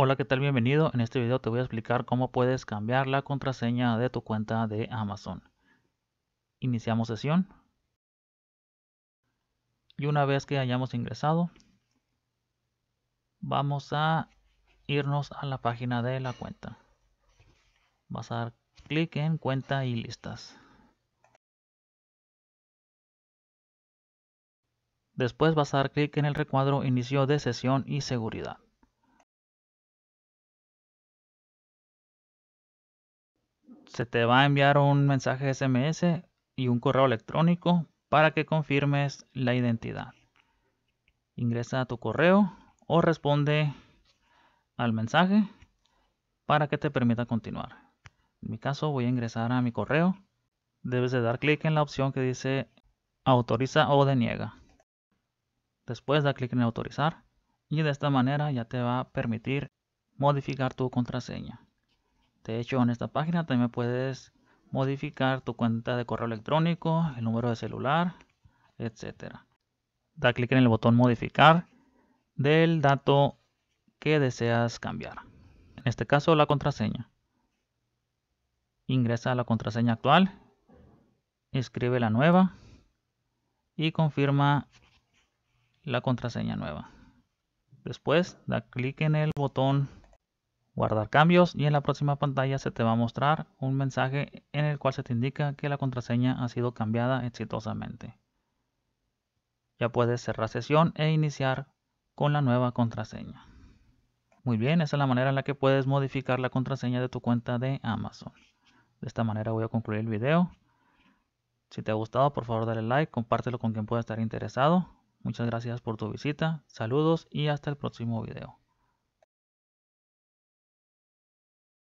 Hola, ¿qué tal? Bienvenido. En este video te voy a explicar cómo puedes cambiar la contraseña de tu cuenta de Amazon. Iniciamos sesión. Y una vez que hayamos ingresado, vamos a irnos a la página de la cuenta. Vas a dar clic en cuenta y listas. Después vas a dar clic en el recuadro inicio de sesión y seguridad. se te va a enviar un mensaje SMS y un correo electrónico para que confirmes la identidad. Ingresa a tu correo o responde al mensaje para que te permita continuar. En mi caso voy a ingresar a mi correo. Debes de dar clic en la opción que dice autoriza o deniega. Después da clic en autorizar y de esta manera ya te va a permitir modificar tu contraseña hecho, en esta página también puedes modificar tu cuenta de correo electrónico, el número de celular, etcétera. Da clic en el botón modificar del dato que deseas cambiar. En este caso, la contraseña. Ingresa la contraseña actual, escribe la nueva y confirma la contraseña nueva. Después, da clic en el botón guardar cambios y en la próxima pantalla se te va a mostrar un mensaje en el cual se te indica que la contraseña ha sido cambiada exitosamente. Ya puedes cerrar sesión e iniciar con la nueva contraseña. Muy bien, esa es la manera en la que puedes modificar la contraseña de tu cuenta de Amazon. De esta manera voy a concluir el video. Si te ha gustado, por favor dale like, compártelo con quien pueda estar interesado. Muchas gracias por tu visita, saludos y hasta el próximo video.